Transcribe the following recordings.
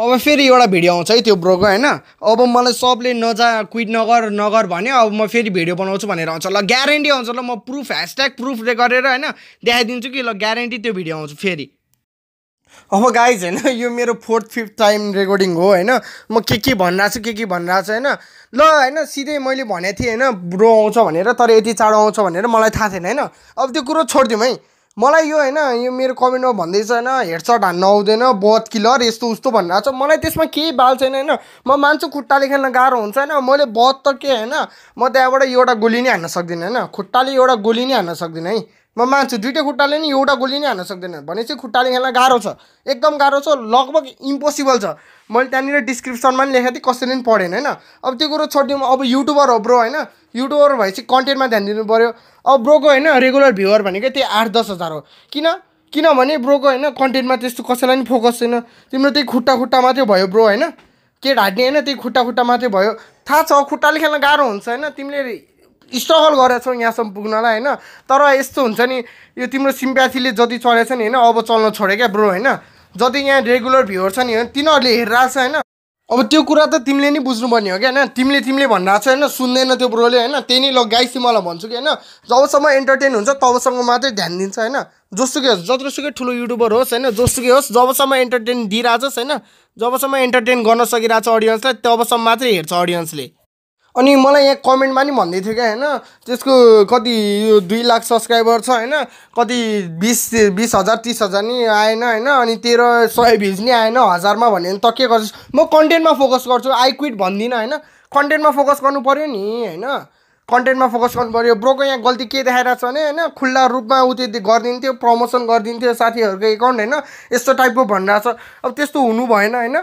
अब फेरि एउटा भिडियो आउँछ है त्यो ब्रोको होइन अब मलाई सबले नजा क्विट नगर नगर भन्यो अब म फेरि भिडियो बनाउँछु भनेर आउँछ ल ग्यारेन्टी आउँछ ल म प्रुफ ह्यासट्याग प्रुफले गरेर होइन देखाइदिन्छु कि ल ग्यारेन्टी त्यो भिडियो आउँछु फेरि अब गाइज होइन यो मेरो फोर्थ फिफ्थ टाइम रेकर्डिङ हो होइन म के के भनिरहेको छु के के भनिरहेको छु होइन ल होइन सिधै मैले भनेको थिएँ होइन ब्रो आउँछ भनेर तर यति चाँडो आउँछ भनेर मलाई थाहा थिएन होइन अब त्यो कुरो छोडिदिउँ है मलाई यो होइन यो मेरो कमेन्टमा भन्दैछ होइन हेडसट हान्न आउँदैन बथ किलर यस्तो उस्तो भनिरहेको छ मलाई त्यसमा केही बाल छैन होइन म मान्छु खुट्टाले खेल्न गाह्रो हुन्छ होइन मैले बथ त के होइन म त्यहाँबाट एउटा गोली नै हान्न सक्दिनँ होइन खुट्टाले एउटा गोली नै हान्न सक्दिनँ है म मान्छु दुइटै खुट्टाले नि एउटा गोली नै हान्न सक्दैन भने चाहिँ खुट्टाले खेल्न गाह्रो छ एकदम गाह्रो छ लगभग इम्पोसिबल छ मैले त्यहाँनिर डिस्क्रिप्सनमा पनि लेखेको थिएँ कसैले पनि पढेन होइन अब त्यो कुरो छोडिदिउँ अब युट्युबर हो ब्रो होइन युट्युबर भएपछि कन्टेन्टमा ध्यान दिनु पऱ्यो अब ब्रोको होइन रेगुलर भ्युवर भनेको त्यही आठ दस हजार हो किन किनभने ब्रोको होइन कन्टेन्टमा त्यस्तो कसैलाई पनि फोकस छैन तिम्रो त्यही खुट्टा खुट्टा मात्रै भयो ब्रो होइन के ढाट्ने होइन त्यही खुट्टा खुट्टा मात्रै भयो थाहा छ खुट्टाले खेल्न गाह्रो हुन्छ होइन तिमीले स्ट्रगल गरेको छौँ यहाँसम्म पुग्नलाई होइन तर यस्तो हुन्छ नि यो तिम्रो सिम्प्याथीले जति चलेछ नि होइन अब चल्न छोड्यो क्या ब्रो होइन जति यहाँ रेगुलर भ्युर छ नि होइन तिनीहरूले हेरिरहेको छ होइन अब त्यो कुरा त तिमीले नि बुझ्नुपर्ने हो क्या होइन तिमीले तिमीले भनिरहेको छ होइन सुन्दैन त्यो ब्रोले होइन त्यही नै ल गाइस मलाई भन्छु कि होइन जबसम्म इन्टरटेन हुन्छ तबसम्म मात्रै ध्यान दिन्छ होइन जोसुकै होस् जत्रोसुकै ठुलो युट्युबर होस् होइन जोसुकै होस् जबसम्म इन्टरटेन दिइरहेछस् होइन जबसम्म इन्टरटेन गर्न सकिरहेछ अडियन्सलाई तबसम्म मात्रै हेर्छ अडियन्सले अनि मलाई यहाँ कमेन्टमा नि भन्दै थियो क्या होइन त्यसको कति यो दुई लाख सब्सक्राइबर छ होइन कति बिस बिस हजार तिस हजार नि आएन होइन अनि तेह्र सय भ्युज नि आएन हजारमा भन्यो भने त के गर्छु म कन्टेन्टमा फोकस गर्छु आई क्विट भन्दिनँ होइन कन्टेन्टमा फोकस गर्नु पऱ्यो नि होइन कन्टेन्टमा फोकस गर्नु पऱ्यो ब्रोको यहाँ गल्ती के देखाइरहेको छ भने होइन खुल्ला रूपमा ऊ त्यो गरिदिन्थ्यो प्रमोसन गरिदिन्थ्यो साथीहरूको एकाउन्ट होइन यस्तो टाइपको भनिरहेको छ अब त्यस्तो हुनु भएन होइन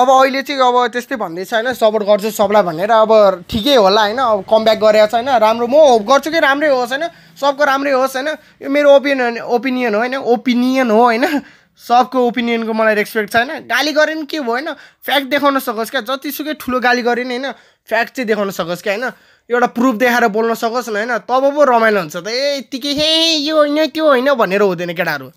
अब अहिले चाहिँ अब त्यस्तै भन्दैछ होइन सपोर्ट गर्छु सबलाई भनेर अब ठिकै होला होइन अब कम ब्याक गरेर होइन राम्रो म होप गर्छु कि राम्रै होस् होइन सबको राम्रै होस् होइन यो मेरो ओपिनियन ओपिनियन हो होइन ओपिनियन हो होइन सबको ओपिनियनको मलाई रेस्पेक्ट छ होइन गाली गरे नि के भयो होइन फ्याक्ट देखाउन सकोस् क्या जतिसुकै ठुलो गाली गरे नि होइन फ्याक्ट चाहिँ देखाउन सकोस् क्या होइन एउटा प्रुफ देखाएर बोल्न सकोस् न होइन तब पो रमाइलो हुन्छ त ए यतिकै हे यो होइन त्यो होइन भनेर हुँदैन केटाहरू